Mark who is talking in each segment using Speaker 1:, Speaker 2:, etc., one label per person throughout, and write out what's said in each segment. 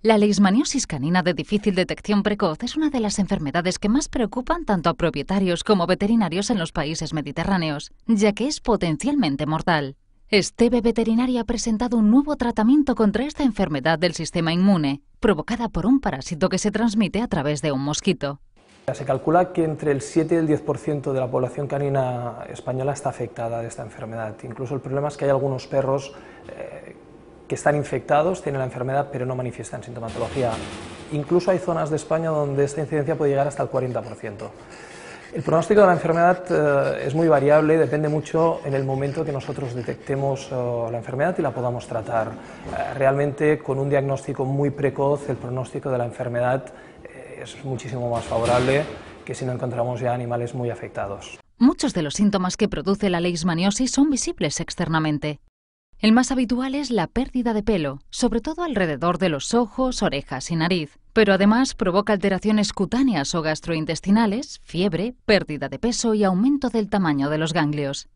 Speaker 1: La leishmaniosis canina de difícil detección precoz es una de las enfermedades que más preocupan tanto a propietarios como veterinarios en los países mediterráneos, ya que es potencialmente mortal. Esteve Veterinaria ha presentado un nuevo tratamiento contra esta enfermedad del sistema inmune, provocada por un parásito que se transmite a través de un mosquito.
Speaker 2: Se calcula que entre el 7 y el 10% de la población canina española está afectada de esta enfermedad. Incluso el problema es que hay algunos perros eh, que están infectados, tienen la enfermedad, pero no manifiestan sintomatología. Incluso hay zonas de España donde esta incidencia puede llegar hasta el 40%. El pronóstico de la enfermedad eh, es muy variable, depende mucho en el momento que nosotros detectemos eh, la enfermedad y la podamos tratar. Eh, realmente, con un diagnóstico muy precoz, el pronóstico de la enfermedad es muchísimo más favorable que si no encontramos ya animales muy afectados.
Speaker 1: Muchos de los síntomas que produce la leishmaniosis son visibles externamente. El más habitual es la pérdida de pelo, sobre todo alrededor de los ojos, orejas y nariz, pero además provoca alteraciones cutáneas o gastrointestinales, fiebre, pérdida de peso y aumento del tamaño de los ganglios.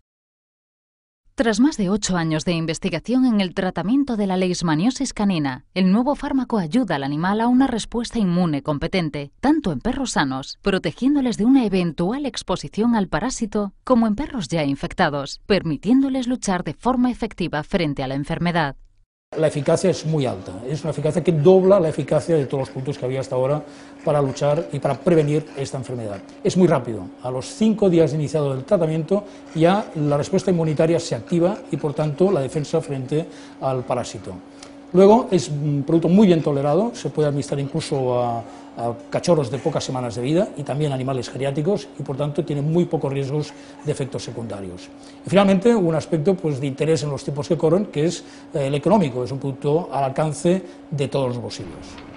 Speaker 1: Tras más de ocho años de investigación en el tratamiento de la leishmaniosis canina, el nuevo fármaco ayuda al animal a una respuesta inmune competente, tanto en perros sanos, protegiéndoles de una eventual exposición al parásito, como en perros ya infectados, permitiéndoles luchar de forma efectiva frente a la enfermedad.
Speaker 3: La eficacia es muy alta, es una eficacia que dobla la eficacia de todos los puntos que había hasta ahora para luchar y para prevenir esta enfermedad. Es muy rápido, a los cinco días de iniciado el tratamiento ya la respuesta inmunitaria se activa y por tanto la defensa frente al parásito. Luego es un producto muy bien tolerado, se puede administrar incluso a, cachorros de pocas semanas de vida y también animales geriátricos y por tanto tiene muy pocos riesgos de efectos secundarios. Y finalmente un aspecto pues, de interés en los tipos que corren que es eh, el económico, es un producto al alcance de todos los bolsillos.